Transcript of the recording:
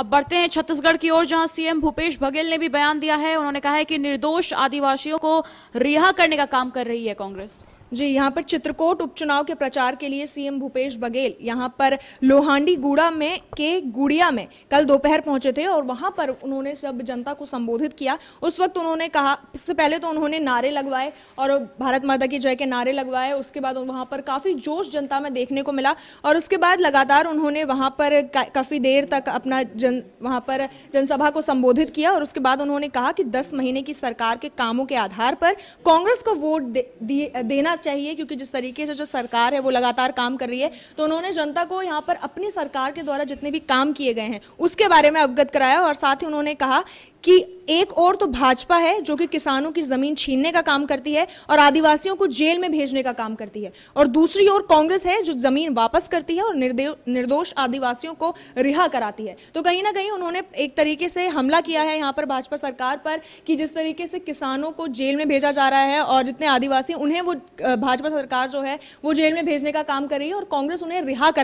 अब बढ़ते हैं छत्तीसगढ़ की ओर जहां सीएम भूपेश बघेल ने भी बयान दिया है उन्होंने कहा है कि निर्दोष आदिवासियों को रिहा करने का काम कर रही है कांग्रेस जी यहाँ पर चित्रकोट उपचुनाव के प्रचार के लिए सीएम भूपेश बघेल यहाँ पर लोहांडी गुड़ा में के गुड़िया में कल दोपहर पहुंचे थे और वहां पर उन्होंने सब जनता को संबोधित किया उस वक्त उन्होंने कहा इससे पहले तो उन्होंने नारे लगवाए और भारत माता की जय के नारे लगवाए उसके बाद वहाँ पर काफ़ी जोश जनता में देखने को मिला और उसके बाद लगातार उन्होंने वहाँ पर काफ़ी देर तक अपना जन वहाँ पर जनसभा को संबोधित किया और उसके बाद उन्होंने कहा कि दस महीने की सरकार के कामों के आधार पर कांग्रेस को वोट देना चाहिए क्योंकि जिस तरीके से जो सरकार है वो लगातार काम कर रही है तो उन्होंने जनता को यहाँ पर अपनी सरकार के द्वारा जितने भी काम किए गए हैं उसके बारे में अवगत कराया और साथ ही उन्होंने कहा कि एक और तो भाजपा है जो कि किसानों की जमीन छीनने का काम करती है और आदिवासियों को जेल में भेजने का काम करती है और दूसरी ओर कांग्रेस है जो जमीन वापस करती है और निर्दोष आदिवासियों को रिहा कराती है तो कहीं ना कहीं उन्होंने एक तरीके से हमला किया है यहाँ पर भाजपा सरकार पर कि जिस तरीके से किसानों को जेल में भेजा जा रहा है और जितने आदिवासी उन्हें वो भाजपा सरकार जो है वो जेल में भेजने का काम कर रही है और कांग्रेस उन्हें रिहा कर